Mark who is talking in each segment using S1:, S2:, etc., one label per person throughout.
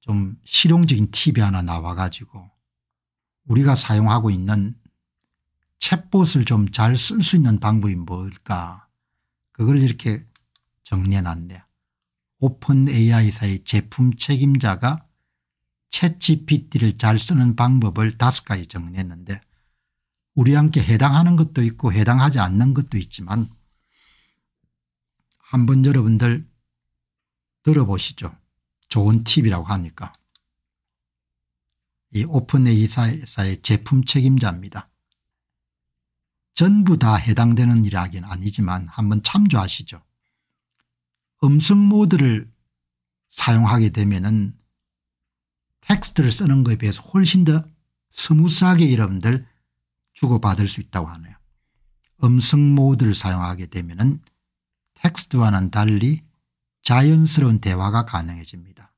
S1: 좀 실용적인 팁이 하나 나와 가지고 우리가 사용하고 있는 챗봇을 좀 잘 쓸 수 있는 방법이 뭘까 그걸 이렇게 정리해놨네요. 오픈 AI사의 제품 책임자가 챗GPT를 잘 쓰는 방법을 다섯 가지 정리했는데 우리 함께 해당하는 것도 있고 해당하지 않는 것도 있지만 한번 여러분들 들어보시죠. 좋은 팁이라고 하니까. 이오픈회 i 사의 제품 책임자입니다. 전부 다 해당되는 일이긴 아니지만 한번 참조하시죠. 음성 모드를 사용하게 되면 은 텍스트를 쓰는 것에 비해서 훨씬 더 스무스하게 여러분들 주고받을 수 있다고 하네요. 음성 모드를 사용하게 되면 은 텍스트와는 달리 자연스러운 대화가 가능해집니다.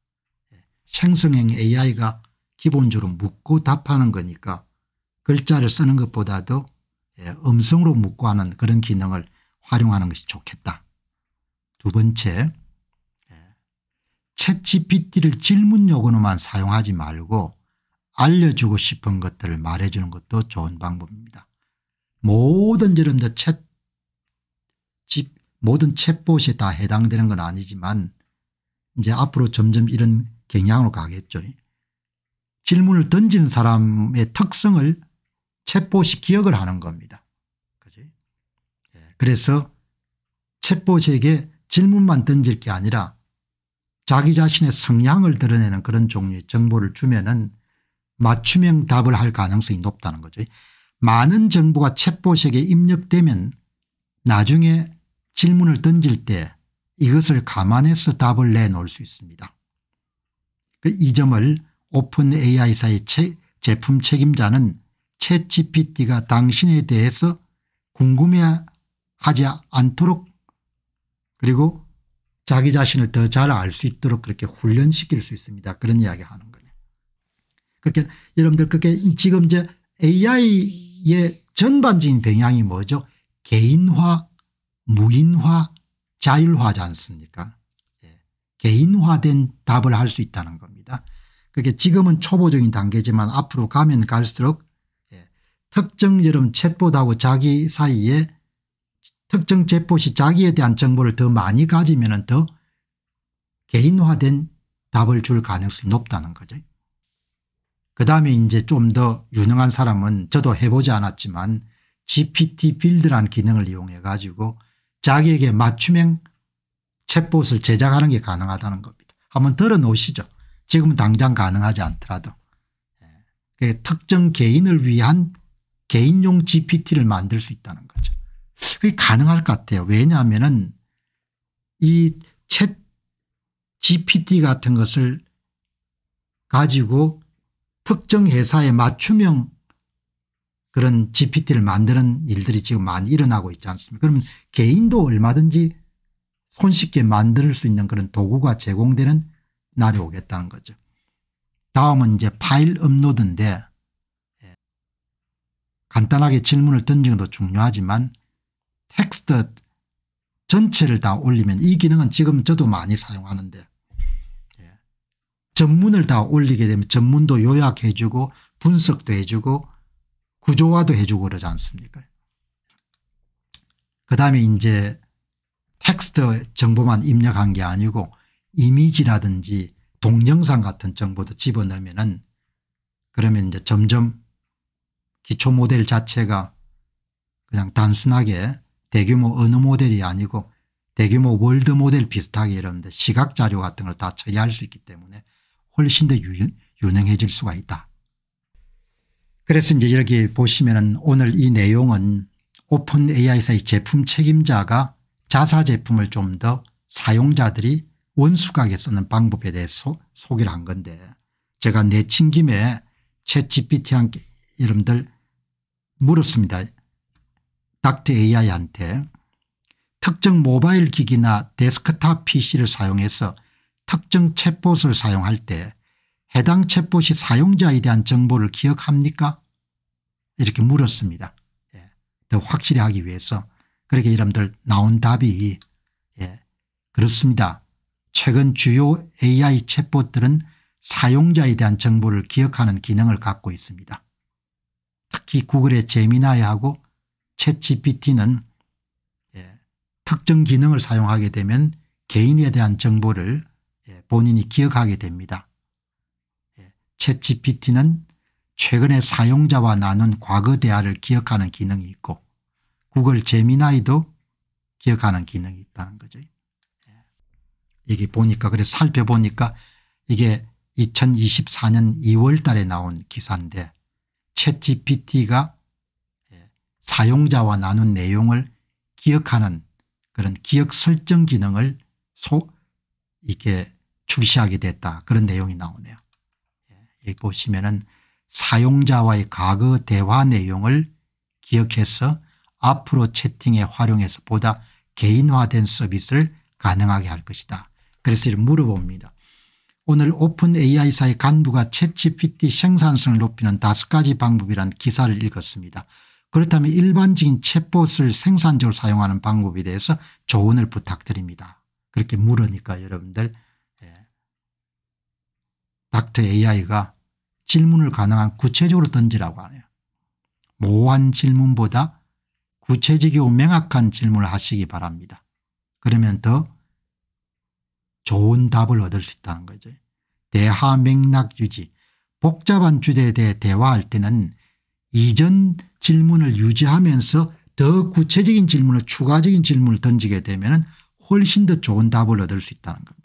S1: 예, 생성형 AI가 기본적으로 묻고 답하는 거니까 글자를 쓰는 것보다도 예, 음성으로 묻고 하는 그런 기능을 활용하는 것이 좋겠다. 두 번째 예, 챗GPT를 질문 요구로만 사용하지 말고 알려주고 싶은 것들을 말해주는 것도 좋은 방법입니다. 모든 여러분들 챗, 모든 챗봇이 다 해당되는 건 아니지만 이제 앞으로 점점 이런 경향으로 가겠죠. 질문을 던진 사람의 특성을 챗봇이 기억을 하는 겁니다. 그지? 예, 그래서 챗봇에게 질문만 던질 게 아니라 자기 자신의 성향을 드러내는 그런 종류의 정보를 주면은 맞춤형 답을 할 가능성이 높다는 거죠. 많은 정보가 챗봇에게 입력되면 나중에 질문을 던질 때 이것을 감안해서 답을 내놓을 수 있습니다. 그 이 점을 오픈 AI사의 체, 제품 책임자는 챗 GPT가 당신에 대해서 궁금해하지 않도록 그리고 자기 자신을 더 잘 알 수 있도록 그렇게 훈련시킬 수 있습니다. 그런 이야기 하는 거예요. 그렇게 여러분들 그렇게 지금 이제 AI의 전반적인 경향이 뭐죠? 개인화 무인화 자율화지 않습니까 예. 개인화된 답을 할 수 있다는 겁니다. 그게 지금은 초보적인 단계지만 앞으로 가면 갈수록 예. 특정 여름 챗봇하고 자기 사이에 특정 챗봇이 자기에 대한 정보를 더 많이 가지면 더 개인화된 답을 줄 가능성이 높다는 거죠. 그 다음에 이제 좀 더 유능한 사람은 저도 해보지 않았지만 GPT 필드란 기능을 이용해 가지고 자기에게 맞춤형 챗봇을 제작하는 게 가능하다는 겁니다. 한번 들어놓으시죠. 지금 당장 가능하지 않더라도. 예. 특정 개인을 위한 개인용 gpt를 만들 수 있다는 거죠. 그게 가능할 것 같아요. 왜냐하면 이 챗 gpt 같은 것을 가지고 특정 회사의 맞춤형 그런 gpt를 만드는 일들이 지금 많이 일어나고 있지 않습니까 그러면 개인도 얼마든지 손쉽게 만들 수 있는 그런 도구가 제공되는 날이 오겠다는 거죠. 다음은 이제 파일 업로드인데 예, 간단하게 질문을 던지는 것도 중요하지만 텍스트 전체를 다 올리면 이 기능은 지금 저도 많이 사용하는데 예, 전문을 다 올리게 되면 전문도 요약해주고 분석도 해주고 구조화도 해주고 그러지 않습니까 그 다음에 이제 텍스트 정보만 입력한 게 아니고 이미지라든지 동영상 같은 정보도 집어넣으면은 그러면 이제 점점 기초 모델 자체가 그냥 단순하게 대규모 어느 모델이 아니고 대규모 월드 모델 비슷하게 이러는데 시각 자료 같은 걸 다 처리할 수 있기 때문에 훨씬 더 유연, 유능해질 수가 있다. 그래서 이제 여기 보시면은 오늘 이 내용은 오픈 AI사의 제품 책임자가 자사 제품을 좀 더 사용자들이 원수각에 쓰는 방법에 대해서 소개를 한 건데 제가 내친 김에 채 g p t 한께 여러분들 물었습니다. 닥터 AI한테 특정 모바일 기기나 데스크탑 PC를 사용해서 특정 챗봇을 사용할 때 해당 챗봇이 사용자에 대한 정보를 기억합니까? 이렇게 물었습니다. 예. 더 확실히 하기 위해서. 그렇게 그러니까 여러분들 나온 답이 예. 그렇습니다. 최근 주요 AI 챗봇들은 사용자에 대한 정보를 기억하는 기능을 갖고 있습니다. 특히 구글의 제미나이하고 챗GPT는 예. 특정 기능을 사용하게 되면 개인에 대한 정보를 예, 본인이 기억하게 됩니다. 챗GPT는 최근에 사용자와 나눈 과거 대화를 기억하는 기능이 있고 구글 재미나이도 기억하는 기능이 있다는 거죠. 예. 이게 보니까 그래 살펴보니까 이게 2024년 2월 달에 나온 기사인데 챗GPT가 예, 사용자와 나눈 내용을 기억하는 그런 기억 설정 기능을 소 이게 출시하게 됐다 그런 내용이 나오네요. 보시면은 사용자와의 과거 대화 내용을 기억해서 앞으로 채팅에 활용해서 보다 개인화된 서비스를 가능하게 할 것이다. 그래서 이를 물어봅니다. 오늘 오픈 AI사의 간부가 채취피티 생산성을 높이는 다섯 가지 방법이란 기사를 읽었습니다. 그렇다면 일반적인 챗봇을 생산적으로 사용하는 방법에 대해서 조언을 부탁드립니다. 그렇게 물으니까 여러분들 닥터 AI가 질문을 가능한 구체적으로 던지라고 하네요. 모호한 질문보다 구체적이고 명확한 질문을 하시기 바랍니다. 그러면 더 좋은 답을 얻을 수 있다는 거죠. 대하 맥락 유지 복잡한 주제에 대해 대화할 때는 이전 질문을 유지하면서 더 구체적인 질문을 추가적인 질문을 던지게 되면 훨씬 더 좋은 답을 얻을 수 있다는 겁니다.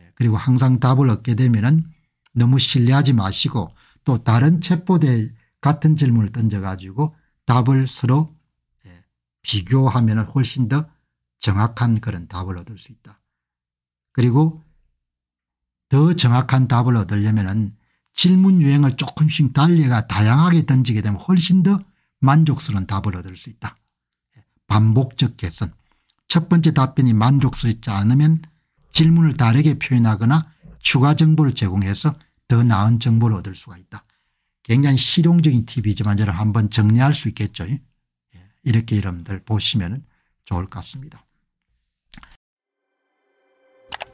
S1: 예, 그리고 항상 답을 얻게 되면 너무 신뢰하지 마시고 또 다른 체포대 같은 질문을 던져가지고 답을 서로 예, 비교하면 훨씬 더 정확한 그런 답을 얻을 수 있다. 그리고 더 정확한 답을 얻으려면 질문 유행을 조금씩 달리가 다양하게 던지게 되면 훨씬 더 만족스러운 답을 얻을 수 있다. 예, 반복적 개선. 첫 번째 답변이 만족스럽지 않으면 질문을 다르게 표현하거나 추가 정보를 제공해서 더 나은 정보를 얻을 수가 있다. 굉장히 실용적인 팁이지만 저는 한번 정리할 수 있겠죠. 예, 이렇게 여러분들 보시면 좋을 것 같습니다.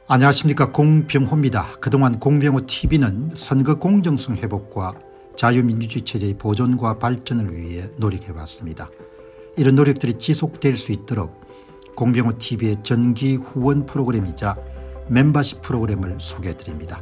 S1: 안녕하십니까 공병호입니다. 그동안 공병호 tv는 선거 공정성 회복과 자유민주주의 체제의 보존과 발전을 위해 노력해왔습니다. 이런 노력들이 지속될 수 있도록 공병호 tv의 전기 후원 프로그램이자 멤버십 프로그램을 소개해드립니다.